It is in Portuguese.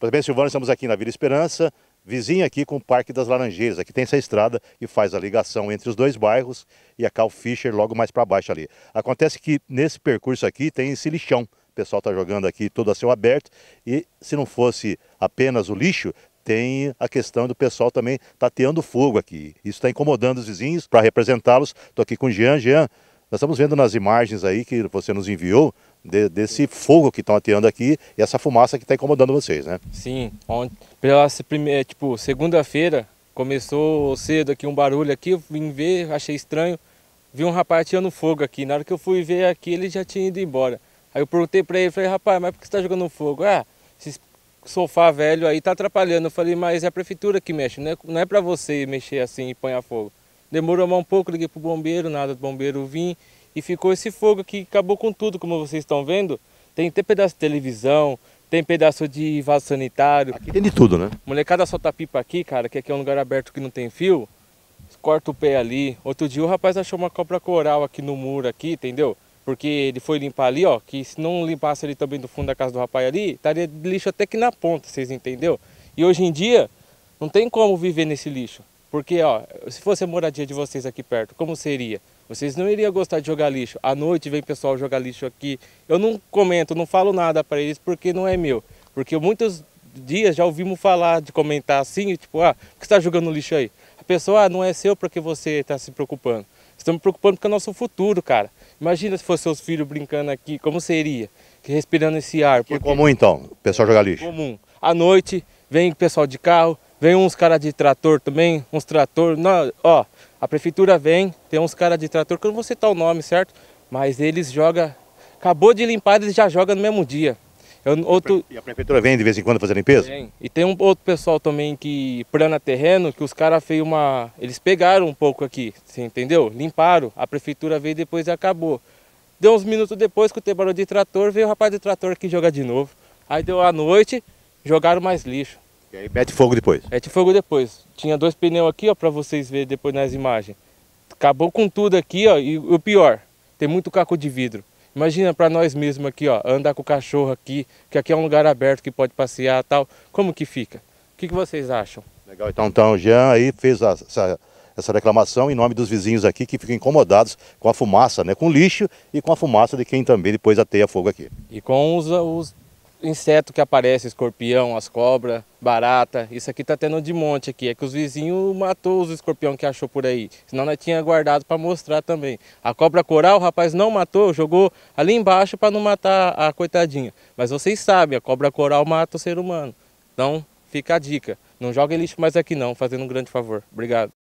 Pois bem, Silvano, estamos aqui na Vila Esperança, vizinha aqui com o Parque das Laranjeiras. Aqui tem essa estrada que faz a ligação entre os dois bairros e a Cal Fischer logo mais para baixo ali. Acontece que nesse percurso aqui tem esse lixão. O pessoal está jogando aqui todo a céu aberto e se não fosse apenas o lixo, tem a questão do pessoal também tateando fogo aqui. Isso está incomodando os vizinhos. Para representá-los, estou aqui com o Jean. Jean, nós estamos vendo nas imagens aí que você nos enviou de, desse fogo que estão ateando aqui e essa fumaça que está incomodando vocês, né? Sim, ontem, pela primeira, é, tipo, segunda-feira começou cedo aqui um barulho aqui, eu vim ver, achei estranho, vi um rapaz tirando fogo aqui. Na hora que eu fui ver aqui, ele já tinha ido embora. Aí eu perguntei para ele, falei, rapaz, mas por que você está jogando fogo? Ah, esse sofá velho aí tá atrapalhando. Eu falei, mas é a prefeitura que mexe, não é, não é para você mexer assim e pôr fogo. Demorou mais um pouco, liguei pro bombeiro, nada do bombeiro vim E ficou esse fogo que acabou com tudo, como vocês estão vendo. Tem até pedaço de televisão, tem pedaço de vaso sanitário. Aqui tem de tudo, né? Molecada solta pipa aqui, cara, que aqui é um lugar aberto que não tem fio. Corta o pé ali. Outro dia o rapaz achou uma cobra coral aqui no muro aqui, entendeu? Porque ele foi limpar ali, ó, que se não limpasse ali também do fundo da casa do rapaz ali, estaria lixo até que na ponta, vocês entenderam? E hoje em dia, não tem como viver nesse lixo. Porque, ó, se fosse a moradia de vocês aqui perto, como seria? Vocês não iriam gostar de jogar lixo. À noite vem pessoal jogar lixo aqui. Eu não comento, não falo nada para eles porque não é meu. Porque muitos dias já ouvimos falar de comentar assim, tipo, ah, por que está jogando lixo aí? A pessoa, ah, não é seu porque você está se preocupando. Estamos preocupando com é o nosso futuro, cara. Imagina se fossem seus filhos brincando aqui, como seria? Que Respirando esse ar. Porque... É comum então, o pessoal jogar lixo? É comum. À noite vem pessoal de carro, Vem uns caras de trator também, uns trator. ó, a prefeitura vem, tem uns caras de trator, que eu não vou citar o nome, certo? Mas eles jogam. Acabou de limpar, eles já jogam no mesmo dia. Eu, outro... E a prefeitura vem de vez em quando fazer limpeza? Vem. E tem um outro pessoal também que plana terreno, que os caras fez uma. Eles pegaram um pouco aqui, você entendeu? Limparam. A prefeitura veio depois e acabou. Deu uns minutos depois que o barulho de trator, veio o rapaz de trator aqui jogar de novo. Aí deu a noite, jogaram mais lixo. E aí mete fogo depois? Mete fogo depois. Tinha dois pneus aqui, ó, pra vocês verem depois nas imagens. Acabou com tudo aqui, ó, e o pior, tem muito caco de vidro. Imagina para nós mesmos aqui, ó, andar com o cachorro aqui, que aqui é um lugar aberto que pode passear tal. Como que fica? O que, que vocês acham? Legal, então, então o Jean aí fez a, essa, essa reclamação em nome dos vizinhos aqui que ficam incomodados com a fumaça, né? Com o lixo e com a fumaça de quem também depois ateia fogo aqui. E com os, os inseto que aparece, escorpião, as cobras, barata. Isso aqui tá tendo de monte aqui. É que os vizinhos matou os escorpião que achou por aí. Senão nós tinha guardado para mostrar também. A cobra coral, o rapaz não matou, jogou ali embaixo para não matar a coitadinha. Mas vocês sabem, a cobra coral mata o ser humano. Então, fica a dica. Não joga lixo mais aqui não, fazendo um grande favor. Obrigado.